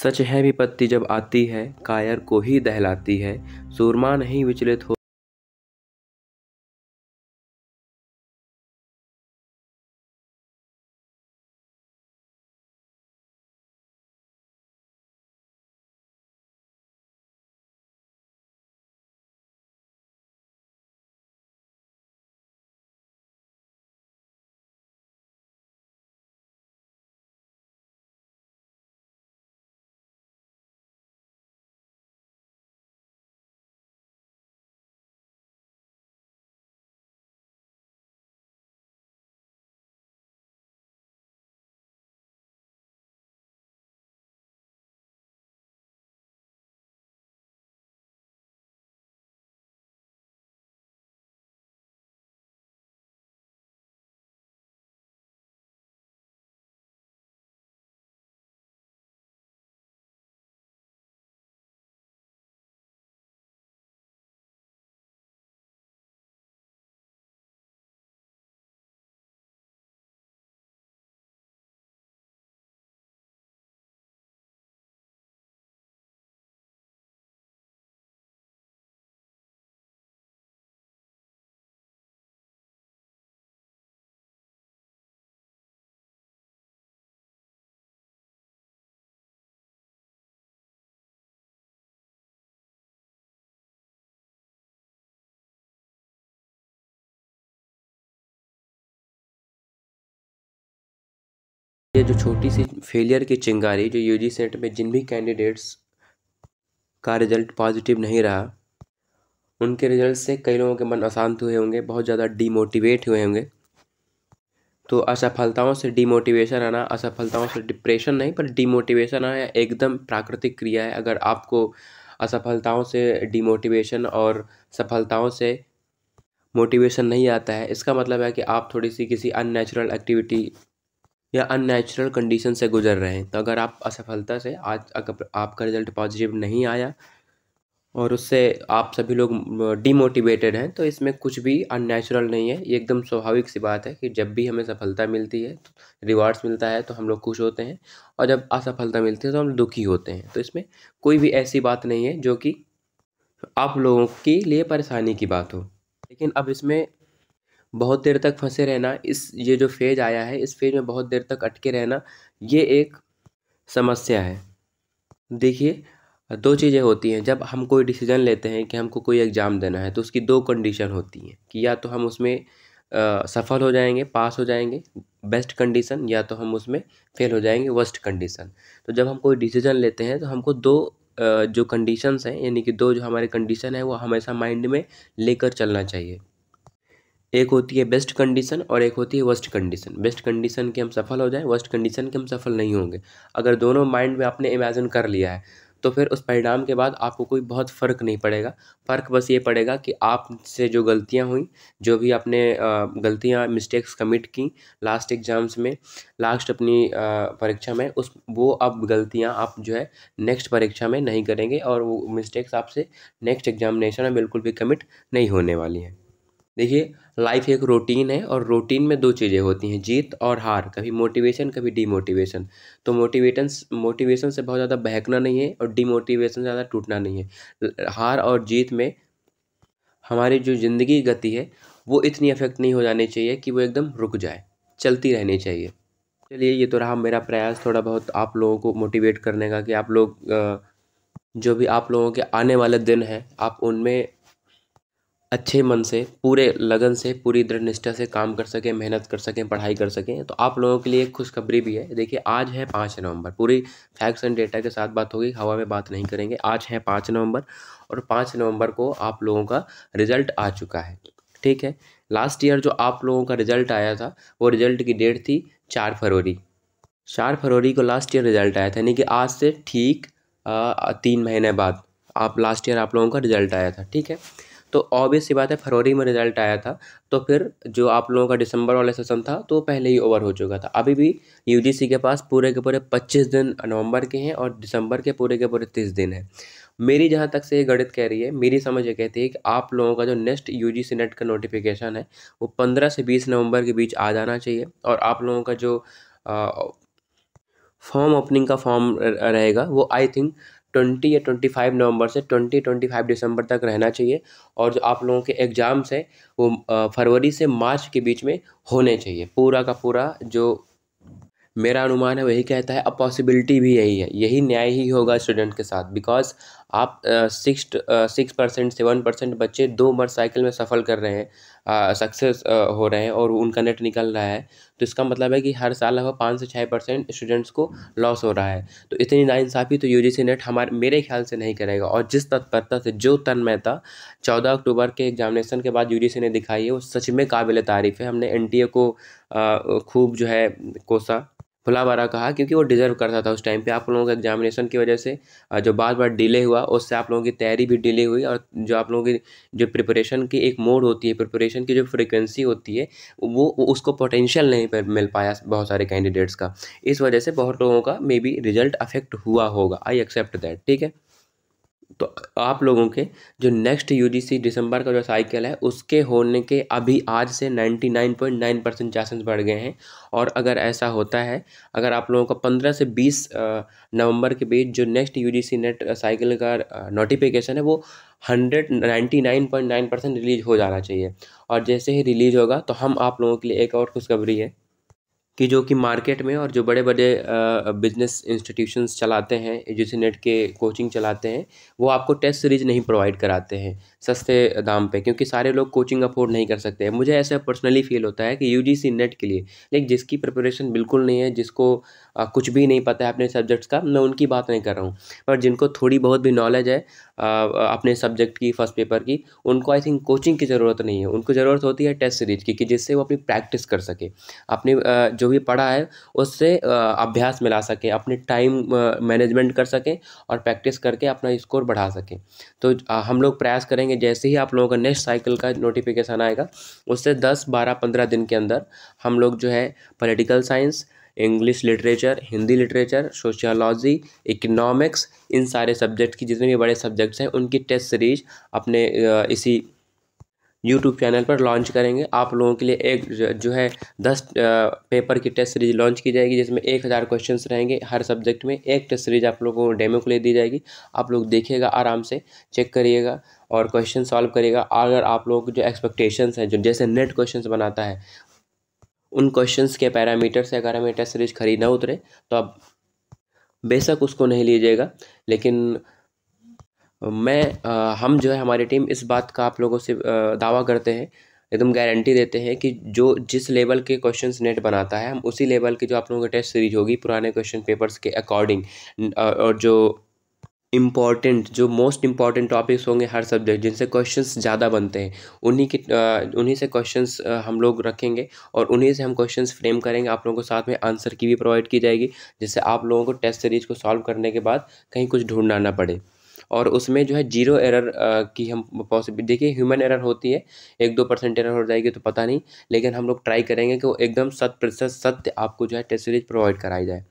सच है विपत्ति जब आती है कायर को ही दहलाती है सूरमा नहीं विचलित हो ये जो छोटी सी फेलियर की चिंगारी जो यू जी सेट में जिन भी कैंडिडेट्स का रिजल्ट पॉजिटिव नहीं रहा उनके रिजल्ट से कई लोगों के मन अशांत हुए होंगे बहुत ज़्यादा डीमोटिवेट हुए होंगे तो असफलताओं से डीमोटिवेशन आना असफलताओं से डिप्रेशन नहीं पर डीमोटिवेशन आना एकदम प्राकृतिक क्रिया है अगर आपको असफलताओं से डीमोटिवेशन और सफलताओं से मोटिवेशन नहीं आता है इसका मतलब है कि आप थोड़ी सी किसी अननेचुरल एक्टिविटी या अननेचुरल कंडीशन से गुज़र रहे हैं तो अगर आप असफलता से आज अगर आपका रिज़ल्ट पॉजिटिव नहीं आया और उससे आप सभी लोग डीमोटिवेटेड हैं तो इसमें कुछ भी अननेचुरल नहीं है ये एकदम स्वाभाविक सी बात है कि जब भी हमें सफलता मिलती है रिवार्ड्स मिलता है तो हम लोग खुश होते हैं और जब असफलता मिलती है तो हम दुखी होते हैं तो इसमें कोई भी ऐसी बात नहीं है जो कि आप लोगों के लिए परेशानी की बात हो लेकिन अब इसमें बहुत देर तक फंसे रहना इस ये जो फेज आया है इस फेज में बहुत देर तक अटके रहना ये एक समस्या है देखिए दो चीज़ें होती हैं जब हम कोई डिसीज़न लेते हैं कि हमको कोई एग्ज़ाम देना है तो उसकी दो कंडीशन होती हैं कि या तो हम उसमें आ, सफल हो जाएंगे पास हो जाएंगे बेस्ट कंडीशन या तो हम उसमें फेल हो जाएंगे वर्स्ट कंडीशन तो जब हम कोई डिसीज़न लेते हैं तो हमको दो आ, जो कंडीशंस हैं यानी कि दो जो हमारे कंडीशन है वो हमेशा माइंड में लेकर चलना चाहिए एक होती है बेस्ट कंडीशन और एक होती है वर्स्ट कंडीशन बेस्ट कंडीशन के हम सफल हो जाए वर्स्ट कंडीशन के हम सफल नहीं होंगे अगर दोनों माइंड में आपने इमेजिन कर लिया है तो फिर उस परिणाम के बाद आपको कोई बहुत फ़र्क नहीं पड़ेगा फ़र्क बस ये पड़ेगा कि आपसे जो गलतियाँ हुई जो भी आपने गलतियाँ मिस्टेक्स कमिट की लास्ट एग्ज़ाम्स में लास्ट अपनी परीक्षा में उस वो अब गलतियाँ आप जो है नेक्स्ट परीक्षा में नहीं करेंगे और वो मिस्टेक्स आपसे नेक्स्ट एग्जामिनेशन में बिल्कुल भी कमिट नहीं होने वाली हैं देखिए लाइफ एक रूटीन है और रूटीन में दो चीज़ें होती हैं जीत और हार कभी मोटिवेशन कभी डीमोटिवेशन तो मोटिवेशन मोटिवेशन से बहुत ज़्यादा बहकना नहीं है और डीमोटिवेशन से ज़्यादा टूटना नहीं है हार और जीत में हमारी जो ज़िंदगी गति है वो इतनी अफेक्ट नहीं हो जानी चाहिए कि वो एकदम रुक जाए चलती रहनी चाहिए चलिए ये तो रहा मेरा प्रयास थोड़ा बहुत आप लोगों को मोटिवेट करने का कि आप लोग जो भी आप लोगों के आने वाले दिन हैं आप उनमें अच्छे मन से पूरे लगन से पूरी दृढ़ निष्ठा से काम कर सकें मेहनत कर सकें पढ़ाई कर सकें तो आप लोगों के लिए एक खुशखबरी भी है देखिए आज है पाँच नवंबर पूरी फैक्ट्स एंड डेटा के साथ बात होगी हवा में बात नहीं करेंगे आज है पाँच नवंबर और पाँच नवंबर को आप लोगों का रिज़ल्ट आ चुका है ठीक है लास्ट ईयर जो आप लोगों का रिज़ल्ट आया था वो रिज़ल्ट की डेट थी चार फरवरी चार फरवरी को लास्ट ईयर रिज़ल्ट आया था यानी कि आज से ठीक तीन महीने बाद आप लास्ट ईयर आप लोगों का रिज़ल्ट आया था ठीक है तो ऑब्वियस सी बात है फरवरी में रिजल्ट आया था तो फिर जो आप लोगों का दिसंबर वाला सेशन था तो पहले ही ओवर हो चुका था अभी भी यू के पास पूरे के पूरे पच्चीस दिन नवंबर के हैं और दिसंबर के पूरे के पूरे तीस दिन हैं मेरी जहाँ तक से ये गणित कह रही है मेरी समझ ये कहती है कि आप लोगों का जो next U G C NET का नोटिफिकेशन है वो पंद्रह से बीस नवंबर के बीच आ जाना चाहिए और आप लोगों का जो फॉर्म ओपनिंग का फॉर्म रहेगा वो आई थिंक ट्वेंटी या ट्वेंटी फाइव नवंबर से ट्वेंटी ट्वेंटी फाइव दिसंबर तक रहना चाहिए और जो आप लोगों के एग्ज़ाम्स हैं वो फरवरी से मार्च के बीच में होने चाहिए पूरा का पूरा जो मेरा अनुमान है वही कहता है अब पॉसिबिलिटी भी यही है यही न्याय ही होगा स्टूडेंट के साथ बिकॉज आप six six percent seven percent बच्चे दो मोटरसाइकिल में सफल कर रहे हैं सक्सेस हो रहे हैं और उनका नेट निकल रहा है तो इसका मतलब है कि हर साल लगभग पाँच से छः परसेंट स्टूडेंट्स को लॉस हो रहा है तो इतनी नाइंसाफ़ी तो यूजीसी नेट हमारे मेरे ख्याल से नहीं करेगा और जिस तत्परता से जो तन्मयता चौदह अक्टूबर के एग्जामिनेशन के बाद यू ने दिखाई है वो सच में काबिल तारीफ़ है हमने एन को खूब जो है कोसा फुलाबारा कहा क्योंकि वो डिज़र्व करता था उस टाइम पे आप लोगों का एग्जामिनेशन की वजह से जो बार बार डिले हुआ उससे आप लोगों की तैयारी भी डिले हुई और जो आप लोगों की जो प्रिपरेशन की एक मोड होती है प्रिपरेशन की जो फ्रिक्वेंसी होती है वो उसको पोटेंशियल नहीं मिल पाया बहुत सारे कैंडिडेट्स का इस वजह से बहुत लोगों का मे बी रिजल्ट अफेक्ट हुआ होगा आई एक्सेप्ट दैट ठीक है तो आप लोगों के जो नेक्स्ट यू दिसंबर का जो साइकिल है उसके होने के अभी आज से 99.9 परसेंट चांसेस बढ़ गए हैं और अगर ऐसा होता है अगर आप लोगों का 15 से 20 नवंबर के बीच जो नेक्स्ट यू नेट साइकिल का नोटिफिकेशन है वो hundred ninety nine point nine percent release हो जाना चाहिए और जैसे ही रिलीज़ होगा तो हम आप लोगों के लिए एक और खुशखबरी है कि जो कि मार्केट में और जो बड़े बड़े बिजनेस इंस्टीट्यूशंस चलाते हैं जैसे नेट के कोचिंग चलाते हैं वो आपको टेस्ट सीरीज नहीं प्रोवाइड कराते हैं सस्ते दाम पे क्योंकि सारे लोग कोचिंग अफोर्ड नहीं कर सकते हैं मुझे ऐसा पर्सनली फील होता है कि यूजीसी नेट के लिए लेकिन जिसकी प्रिपरेशन बिल्कुल नहीं है जिसको कुछ भी नहीं पता है अपने सब्जेक्ट्स का मैं उनकी बात नहीं कर रहा हूँ पर जिनको थोड़ी बहुत भी नॉलेज है अपने सब्जेक्ट की फर्स्ट पेपर की उनको आई थिंक कोचिंग की ज़रूरत नहीं है उनको ज़रूरत होती है टेस्ट सीरीज की कि जिससे वो अपनी प्रैक्टिस कर सके अपने जो भी पढ़ा है उससे अभ्यास में ला सके अपने टाइम मैनेजमेंट कर सकें और प्रैक्टिस करके अपना स्कोर बढ़ा सकें तो हम लोग प्रयास करेंगे जैसे ही आप लोगों का नेक्स्ट साइकिल का नोटिफिकेशन आएगा उससे दस बारह पंद्रह दिन के अंदर हम लोग जो है political science English literature Hindi literature sociology economics इन सारे सब्जेक्ट की जितने भी बड़े सब्जेक्ट्स हैं उनकी टेस्ट सीरीज अपने इसी यूट्यूब चैनल पर लॉन्च करेंगे आप लोगों के लिए एक जो है दस पेपर की टेस्ट सीरीज लॉन्च की जाएगी जिसमें एक हज़ार क्वेश्चन रहेंगे हर सब्जेक्ट में एक टेस्ट सीरीज आप लोगों को डेमो के लिए दी जाएगी आप लोग देखिएगा आराम से चेक करिएगा और क्वेश्चन सॉल्व करिएगा अगर आप लोगों की जो एक्सपेक्टेशंस हैं जो जैसे नेट क्वेश्चंस बनाता है उन क्वेश्चंस के पैरामीटर से अगर हमें टेस्ट सीरीज खरीदना उतरे तो आप बेशक उसको नहीं लीजिएगा लेकिन मैं आ, हम जो है हमारी टीम इस बात का आप लोगों से दावा करते हैं एकदम गारंटी देते हैं कि जो जिस लेवल के क्वेश्चंस नेट बनाता है हम उसी लेवल की जो आप लोगों की टेस्ट सीरीज होगी पुराने क्वेश्चन पेपर्स के अकॉर्डिंग और जो इम्पॉर्टेंट जो मोस्ट इम्पॉर्टेंट टॉपिक्स होंगे हर सब्जेक्ट जिनसे क्वेश्चंस ज़्यादा बनते हैं उन्हीं के उन्हीं से क्वेश्चंस हम लोग रखेंगे और उन्हीं से हम क्वेश्चंस फ्रेम करेंगे आप लोगों को साथ में आंसर की भी प्रोवाइड की जाएगी जिससे आप लोगों को टेस्ट सीरीज को सॉल्व करने के बाद कहीं कुछ ढूंढना ना पड़े और उसमें जो है जीरो एरर की हम पॉसिबिल देखिए ह्यूमन एरर होती है एक दो परसेंट एरर हो जाएगी तो पता नहीं लेकिन हम लोग ट्राई करेंगे कि वो एकदम शत प्रतिशत सत्य आपको जो है टेस्ट सीरीज प्रोवाइड कराई जाए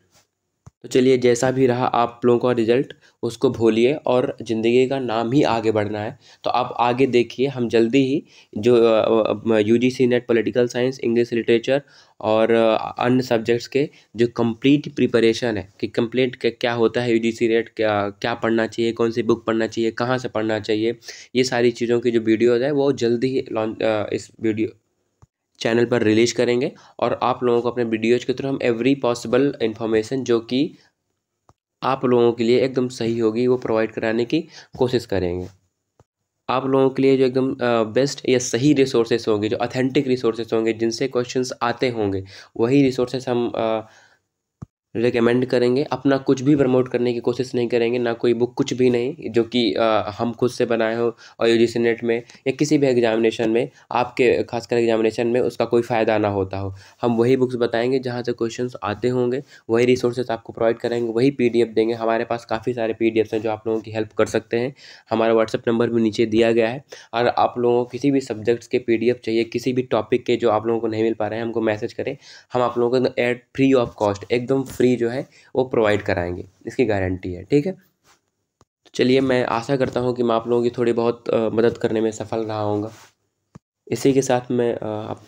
तो चलिए जैसा भी रहा आप लोगों का रिजल्ट उसको भूलिए और ज़िंदगी का नाम ही आगे बढ़ना है तो आप आगे देखिए हम जल्दी ही जो U G C NET political science English literature और अन्य सब्जेक्ट्स के जो कंप्लीट प्रिपरेशन है कि कंप्लीट क्या होता है यू जी सी नेट क्या क्या पढ़ना चाहिए कौन सी बुक पढ़ना चाहिए कहाँ से पढ़ना चाहिए ये सारी चीज़ों की जो वीडियोज़ है वो जल्दी ही लॉन्च इस वीडियो चैनल पर रिलीज करेंगे और आप लोगों को अपने वीडियोज के थ्रू हम एवरी पॉसिबल इन्फॉर्मेशन जो कि आप लोगों के लिए एकदम सही होगी वो प्रोवाइड कराने की कोशिश करेंगे आप लोगों के लिए जो एकदम बेस्ट या सही रिसोर्सेज होंगे जो अथेंटिक रिसोर्सेज होंगे जिनसे क्वेश्चंस आते होंगे वही रिसोर्सेज हम रिकमेंड करेंगे अपना कुछ भी प्रमोट करने की कोशिश नहीं करेंगे ना कोई बुक कुछ भी नहीं जो कि हम खुद से बनाए हो और यू जी नेट में या किसी भी एग्जामिनेशन में आपके खासकर एग्जामिनेशन में उसका कोई फ़ायदा ना होता हो हम वही बुक्स बताएंगे जहाँ से क्वेश्चन आते होंगे वही रिसोर्सेज आपको प्रोवाइड करेंगे वही पी देंगे हमारे पास काफ़ी सारे पी हैं जो आप लोगों की हेल्प कर सकते हैं हमारा व्हाट्सअप नंबर भी नीचे दिया गया है और आप लोगों को किसी भी सब्जेक्ट्स के पी चाहिए किसी भी टॉपिक के जो आप लोगों को नहीं मिल पा रहे हैं हमको मैसेज करें हम आप लोगों को एट फ्री ऑफ कॉस्ट एकदम फ्री जो है वो प्रोवाइड कराएंगे इसकी गारंटी है ठीक है तो चलिए मैं आशा करता हूँ कि मैं आप लोगों की थोड़ी बहुत मदद करने में सफल रहा हूँ इसी के साथ मैं आप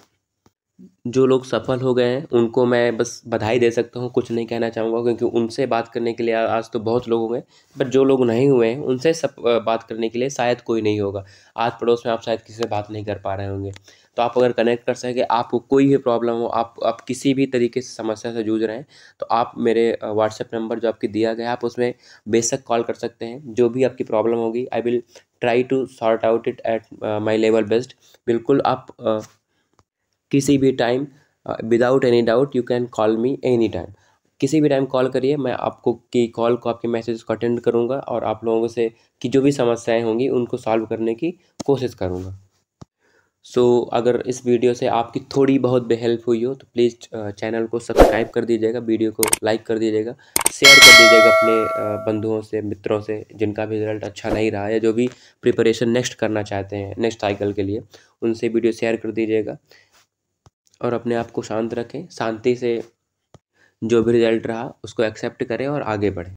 जो लोग सफल हो गए हैं उनको मैं बस बधाई दे सकता हूँ कुछ नहीं कहना चाहूँगा क्योंकि उनसे बात करने के लिए आज तो बहुत लोग होंगे बट जो लोग नहीं हुए हैं उनसे सब बात करने के लिए शायद कोई नहीं होगा आज पड़ोस में आप शायद किसी से बात नहीं कर पा रहे होंगे तो आप अगर कनेक्ट कर सकें आपको कोई भी प्रॉब्लम हो आप आप किसी भी तरीके से समस्या से जूझ रहे हैं तो आप मेरे व्हाट्सएप नंबर जो आपके दिया गया है आप उसमें बेशक कॉल कर सकते हैं जो भी आपकी प्रॉब्लम होगी I will try to sort out it at my level best बिल्कुल आप किसी भी time without any doubt you can call me any time किसी भी टाइम कॉल करिए मैं आपको की कॉल को आपके मैसेज को अटेंड करूँगा और आप लोगों से की जो भी समस्याएँ होंगी उनको सॉल्व करने की कोशिश करूँगा सो so, अगर इस वीडियो से आपकी थोड़ी बहुत भी हेल्प हुई हो तो प्लीज़ चैनल uh, को सब्सक्राइब कर दीजिएगा वीडियो को लाइक कर दीजिएगा शेयर कर दीजिएगा अपने uh, बंधुओं से मित्रों से जिनका भी रिजल्ट अच्छा नहीं रहा या जो भी प्रिपरेशन नेक्स्ट करना चाहते हैं नेक्स्ट साइकिल के लिए उनसे वीडियो शेयर कर दीजिएगा और अपने आप को शांत रखें शांति से जो भी रिज़ल्ट रहा उसको एक्सेप्ट करें और आगे बढ़ें